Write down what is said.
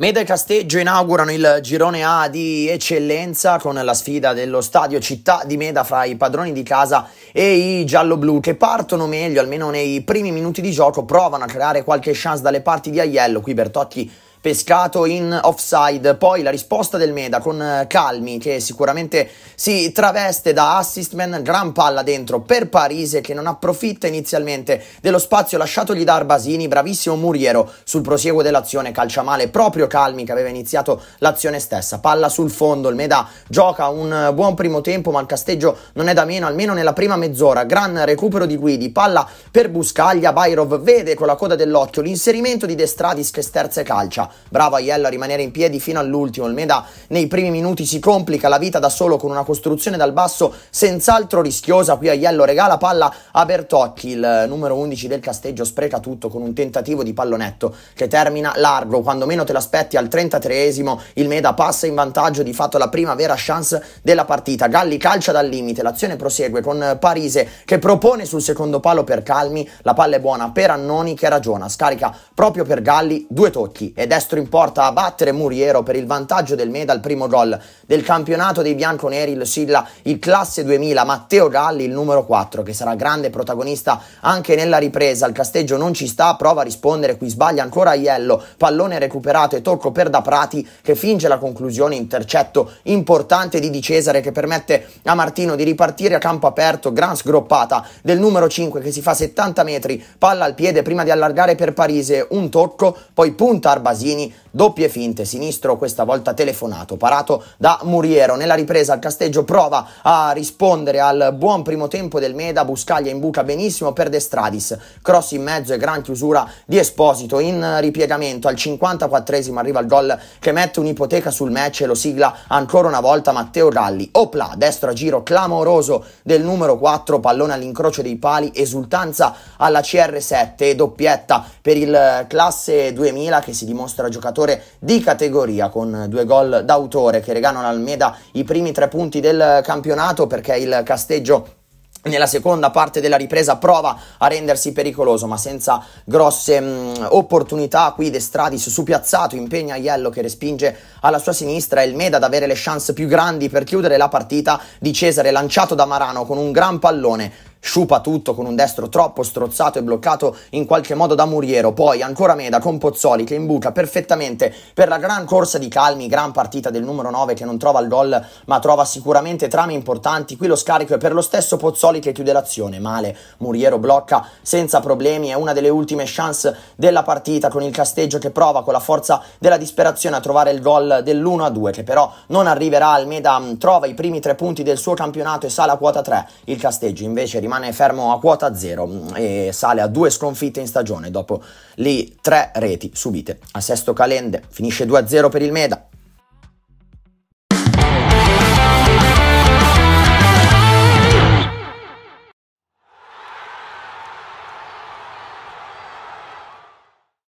Meda e Casteggio inaugurano il girone A di eccellenza con la sfida dello stadio Città di Meda fra i padroni di casa e i gialloblu che partono meglio almeno nei primi minuti di gioco, provano a creare qualche chance dalle parti di Aiello, qui Bertotti pescato in offside. Poi la risposta del Meda con eh, Calmi che sicuramente si traveste da assistman, gran palla dentro per Parise che non approfitta inizialmente dello spazio lasciatogli da Arbasini, bravissimo Muriero sul prosieguo dell'azione, calcia male proprio Calmi che aveva iniziato l'azione stessa, palla sul fondo, il Meda gioca un eh, buon primo tempo ma il casteggio non è da meno, almeno nella prima mezz'ora, gran recupero di Guidi, palla per Buscaglia, Bairov vede con la coda dell'occhio l'inserimento di Destradis che sterza e calcia, bravo Aiello a rimanere in piedi fino all'ultimo, Almeida nei primi minuti si complica la vita da solo con una costruzione dal basso senz'altro rischiosa, qui Aiello regala palla a Bertocchi, il numero 11 del Casteggio spreca tutto con un tentativo di pallonetto che termina largo, quando meno te l'aspetti al 33esimo il Meda passa in vantaggio di fatto la prima vera chance della partita, Galli calcia dal limite, l'azione prosegue con Parise che propone sul secondo palo per Calmi, la palla è buona per Annoni che ragiona, scarica proprio per Galli, due tocchi ed è Destro in porta a battere Muriero per il vantaggio del Meda al primo gol del campionato dei bianconeri lo silla il classe 2000 Matteo Galli il numero 4 che sarà grande protagonista anche nella ripresa il casteggio non ci sta prova a rispondere qui sbaglia ancora Aiello pallone recuperato e tocco per Daprati che finge la conclusione intercetto importante di Di Cesare che permette a Martino di ripartire a campo aperto gran sgroppata del numero 5 che si fa 70 metri palla al piede prima di allargare per Parise un tocco poi punta Arbasini Franchini, doppie finte, sinistro questa volta telefonato, parato da Muriero, nella ripresa al casteggio prova a rispondere al buon primo tempo del Meda, Buscaglia in buca benissimo per De Stradis, cross in mezzo e gran chiusura di Esposito in ripiegamento, al 54esimo arriva il gol che mette un'ipoteca sul match e lo sigla ancora una volta Matteo Galli, opla, destro a giro clamoroso del numero 4, pallone all'incrocio dei pali, esultanza alla CR7 e doppietta per il classe 2000 che si dimostra Dijkstra, giocatore di categoria con due gol d'autore che regalano all'Almeda i primi tre punti del campionato perché il casteggio nella seconda parte della ripresa prova a rendersi pericoloso ma senza grosse mh, mm, opportunità qui De Stradis su piazzato impegna Iello che respinge alla sua sinistra il Meda ad avere le chance più grandi per chiudere la partita di Cesare lanciato da Marano con un gran pallone sciupa tutto con un destro troppo strozzato e bloccato in qualche modo da Muriero, poi ancora Meda con Pozzoli che imbuca perfettamente per la gran corsa di Calmi, gran partita del numero 9 che non trova il gol ma trova sicuramente trame importanti, qui lo scarico è per lo stesso Pozzoli che chiude l'azione, male, Muriero blocca senza problemi, è una delle ultime chance della partita con il casteggio che prova con la forza della disperazione a trovare il gol dell'1-2 che però non arriverà, Almeda trova i primi tre punti del suo campionato e sale a quota 3, il casteggio invece rimane rimane fermo a quota zero mm, e sale a due sconfitte in stagione dopo le tre reti subite. A sesto calende finisce 2-0 per il Meda,